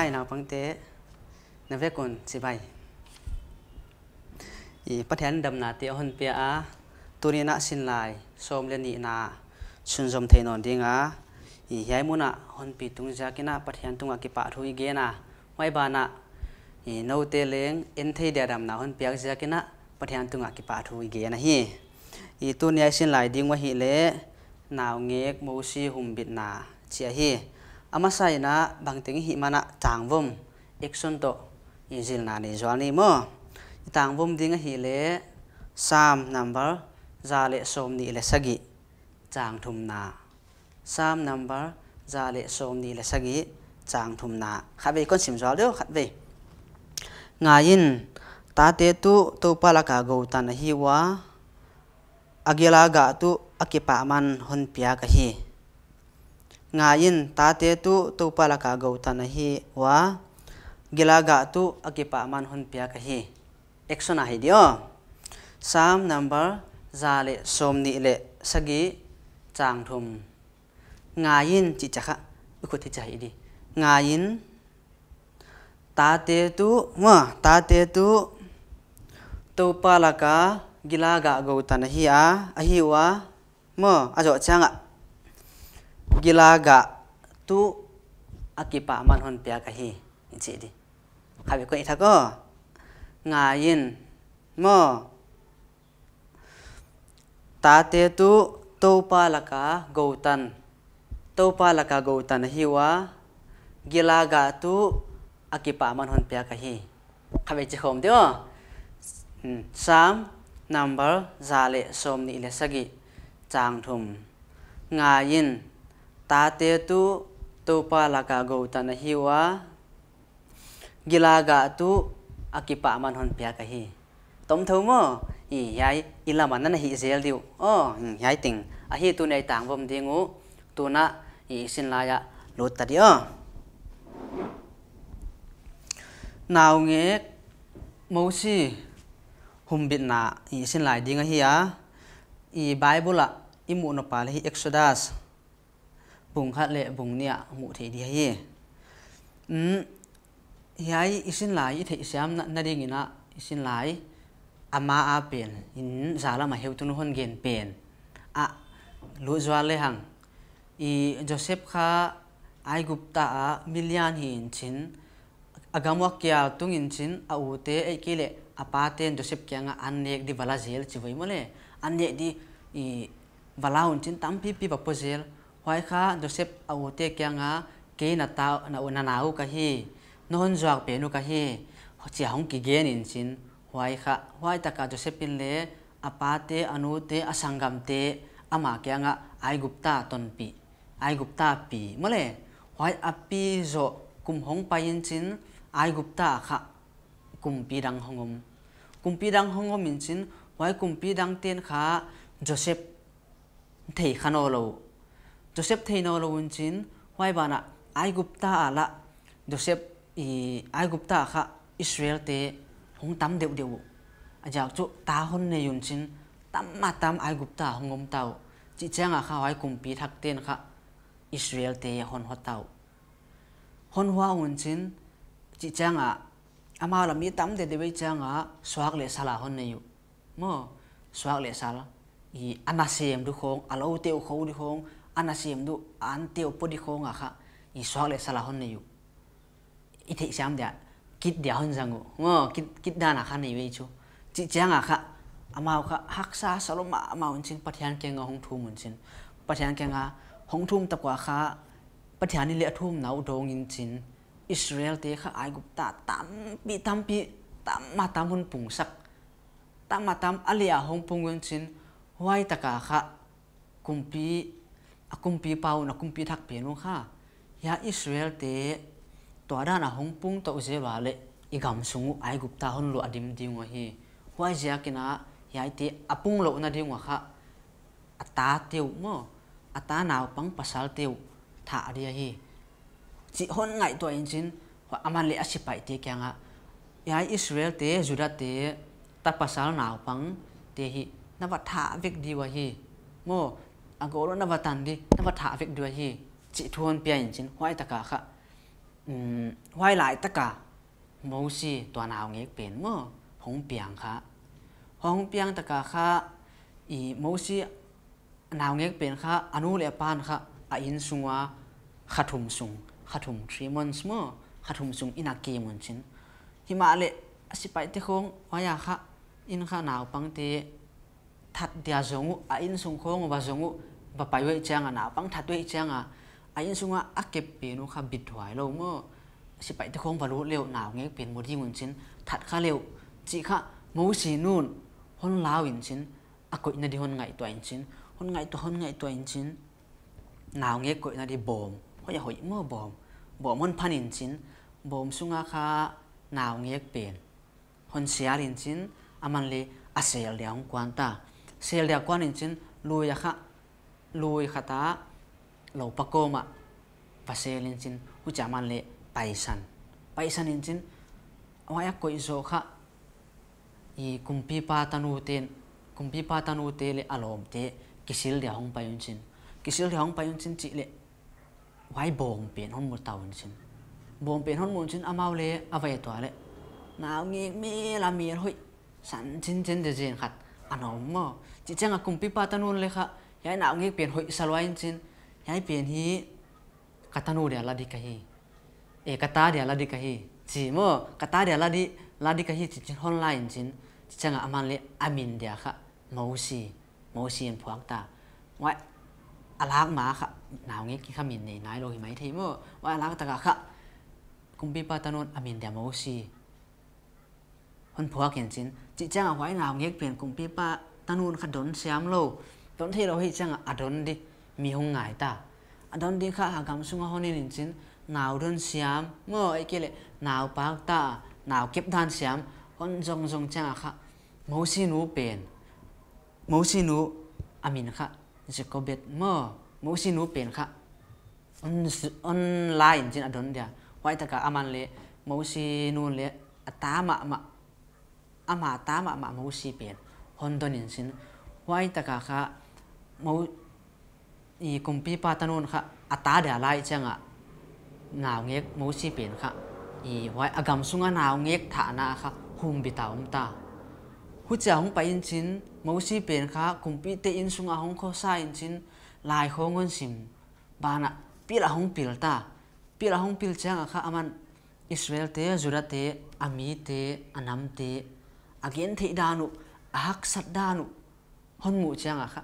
hai nào bằng tế nè về còn chỉ bài ý bắt hẹn đầm nà tiêu hơn bia á tu ni na xin lại xôm lên nhị na xuân dòng thầy nón đi ngá ý hiái muốn à hơn bị tung ra cái na bắt hẹn tung à cái bạ thui ghé na mai bà na ý nấu tê lên in thấy đẹp đầm na hơn bia ra cái na bắt hẹn tung à cái bạ thui ghé na hi ý tu ni xin lại đi ngoài hi lệ nào nghe mô si hùng bịt na chia hi amasai na bang bangting hi mana tangvum action to izil na ni zwani mo vum ding hi le sam number za le som ni le sagi chang thum na sam number za le som ni le sagi chang thum na kha ve kon sim zwal do khat ve ngayin ta te tu to pala ka go tan hi wa agela ga tu akipa man hon pia ka hi ngayin te tu to palaka gautana hi wa gilaga tu akipa man hun pia ka hi na hi dio sam number zale somni le sagi chang thum ngayin chi chakha ukhuti chahi di ngayin te tu ma te tu to palaka gilaga gautana hi a ahi wa ma ajo changa gila gilaga tu akipa man hon pia ka hi inchi di khabe ko itha ko ngayin mo ta te tu topa laka gautan topa laka gautan gila gilaga tu akipa man hon pia ka hi khabe chi khom de hmm, sam number zale som ni le sagi chang thum ngayin tate tu topa laka go tana hiwa gilaga tu akipa man hon pia ka hi tom tho mo i yai ila man na hi zel diu o yai ting a hi tu nei tang bom dingu tu na i sin la ya lot ta di o nào nghe mẫu si hùng biệt nạ i xin lại đi ngay hi á i bible ạ i mụ nó pa hi exodus bùng hát lệ bùng nia mu thế đi hi um hiai isin lai thế siam na na ding ina isin lai ama a pen in zala ma heu tun hon gen pen a lu zwa le hang i joseph kha ai gupta a million hin chin agamwa kya tung in chin a u te ai kile apa ten joseph kya nga an anek di vala zel chi voi mole anek di i vala hun chin tam pi pi ba po zel hoi kha do sep au te kia nga ke na ta na na na u ka hi non zuak pe nu ka hi ho chi hong ki gen in chin hoi kha hoi ta ka do sep pin le apa te anu te asangam te ama kia nga ai gupta ton pi ai gupta pi mole hoi api zo kum hong pa in chin ai gupta kha kum pi rang hongom kum pi rang hongom in chin hoi kum pi rang ten kha joseph thei khano lo Joseph thay nó lâu chín hoài bà nà ai gục ta à lạ Joseph ý ai gục ta khá Israel thì hong tam đều đều à giờ chú ta hôn này luôn chín tam mà tam ai gục ta hong ngom tàu chỉ chăng à khá hoài cùng bị thắc tên khá Israel thì hon hoa tàu hon hoa luôn chín chỉ chăng à ama làm mi tam để để bây chăng à soạc lệ sala hon này yun mơ soạc lệ sala anh xem được không? alo tiêu khâu du khong anasiam du ante opodi khonga kha i swak le sala hon neyu ithe siam dia kit dia hon zangu ngo kit kit dana kha nei wei chu chi changa kha amao kha haksa saloma amaun chin pathian kenga hong thu mun chin pathian kenga hong thum takwa kha pathian ni le thum nau dong in chin israel te kha ai gup ta tam pi tam pi tam ma tam hun pung sak tam ma tam alia hong pung chin huai taka kha kumpi a kumpi pau na kumpi thak pe no kha ya israel te to da na hongpung to je wa le i gam sungu ai gupta hon lo adim ding wa hi wa ja kina ya te apung lo na ding wa kha ata teu mo ata naw pang pasal teu tha ri hi chỉ hôn ngay tuổi anh chín hoặc aman lệ asi bài tiệt kia ngạ ya Israel tế Juda tế ta pasal nào pang tế hi na vật thả việc đi wa hi mo อากรนวตันดีนวัตถาฟิกด้วยที่จิทวนเปลี่ยนจินไหวตะกาค่ะอืมไหวหลายตะกามูซีตัวนาวเงี้เปลี่ยนเมื่อหงเปียงค่ะหงเปียงตะกาค่ะอีมูซีนาวเงี้เปลี่ยนค่ะอนุเลปานค่ะอาอินสุงวะขัดถุมสุงขัดถุมทรีมอนส์มั่อขัดถุมสุงอินาเกี่ยมอนชิที่มาเลสิไปที่ห้องวายาค่ะอินค่ะนาวปังเต thật dia zongu a in sung khong ba zongu ba pai wei chang na pang that wei chang a à in sung à kep pi nu kha bit thwai lo mo si pai te khong ba lu leo nào nghe pin một à, đi ngun chin thật khá liệu chỉ kha mo si nôn hôn lao in chin a koi na di hon ngai to in chin hon ngai to hon ngai to in chin nào nghe koi na đi bom hoi dạ hoi mo bom bom hon pan in chin bom sung à kha nào nghe pin hôn sia in chin aman le a sel liang ta sel dia kwan in chin lui ya kha lui khata lo pakoma pasel in chin hu chaman le paisan paisan in chin awaya koi zo kha i kumpi pa tanu ten kumpi pa tanu te le alom te kisil dia hong payun chin kisil dia hong payun chin chi le wai bong pen hon mu tawun chin bom pen hon mu chin amau le avai to le nào nghe mi là mi hoi san chín chín để diện khát อนอมมอจิจังกุมปีปาตนุนเลยค่ะยายหนาวเงี้ยเปลี่ยนหอยสลวยจริงยายเปลี่ยนฮีกตานูเดียลาดิกะฮีเอกตาเดียลาดิกะฮีจีมคกตาเดียลาดิลาดิกะฮีจิจังออนไลน์จริงจิจังอามันเลยอามินเดียค่ะมูซีมูซีนพวงตาว่าอาลักมาค่ะหนาวเงี้ยกินขมิ้นนี่นายโลหิไหมทีม่ว่าอาลักตะกะค่ะกุมปีปาตนุนอามินเดียมูซี hon phua kian chin chi chang wai nau ngek pen kung pi pa tanun kha don siam lo don thi lo hi chang adon di mi hung ngai ta adon di kha ha gam sunga hon in chin nau don siam ngo ai kele nau pak ta nau kep dan siam hon jong jong chang kha mo si nu pen mo si nu amin kha jacobet mo mo si nu pen kha on online chin adon dia wai ta ka aman le mo si nu le atama ma ama ta ma ma mo si pen hon don in sin wai ta ka kha mo i kumpi pa tanon kha ata da lai changa nào nghe mo si pen kha i wai agam sunga nào nghe tha na kha hung bi ta um ta hu cha hung pa in chin mo si pen kha kumpi te in sunga hung kho sa in chin lai kho ngon sim ba na pi la hung pil ta pi la hung pil changa kha aman Israel te Jurat te Ami te Anam te again thi danu ahak sat danu hon mu changa à kha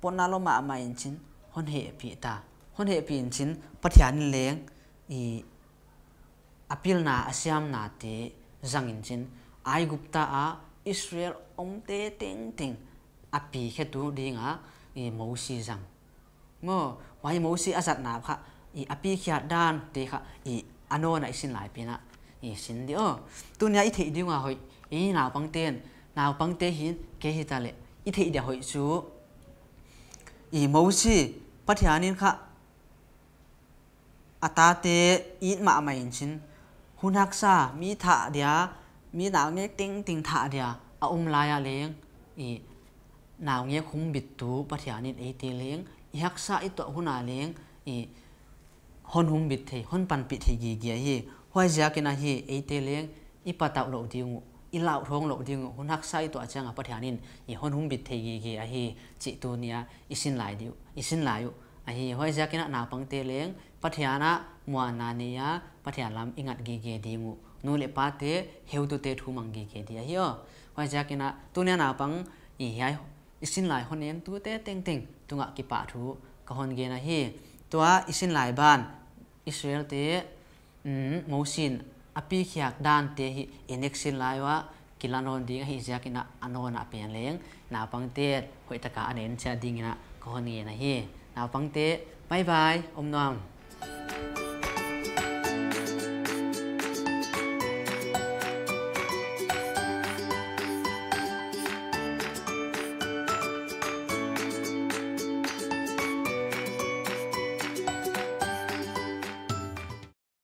ponna lo ma mà yên chín hôn hệ pi ta hôn hệ hon yên chín in chin pathian leng i apil na asiam na te zang in chin ai gupta a israel om te ting ting api khe tu dinga i mo si zang mo wai mo si asat na kha i api khia dan te kha i anona isin lai pina i sin di o tu nya i thei dinga hoi ý nào bằng tiền nào bằng tế hin kế hi ta lệ ý thị để hội chú ý mẫu chi bất hián nên khá à ta tế ít mà mà in chín hôn hạc xa, mi thạ đĩa mi nào nghe tiếng tiếng thạ đĩa à ông lai à liền ý nào nghe không biết tu, bất hián nên ấy tế liền ý hạc sa ít tọa hôn à liền ý hôn hung biết thì hôn bàn biết thì gì gì hi hoài giá cái này hi ấy tế liền ý bắt tạo lộ tiêu ngụ i lao thong lo ding hun hak sai to achang pa thianin i hon hum bit thei gi gi a hi chi tu nia isin lai diu isin lai u a hi hoi ja kina na pang te leng pathiana mwa na nia pathian lam ingat gi gi dingu nu le pa te heu tu te thu mang gi gi dia hiyo hoi ja kina tu nia na pang i hi isin lai hon en tu te teng teng tunga ki pa thu ka hon ge na hi tua isin lai ban israel te ngô mm, xin api khiak dan te hi inexin laiwa kilanon ding hi jakina anona pen leng na pangte hoitaka anen cha dingina kohoni na hi na pangte bye bye omnam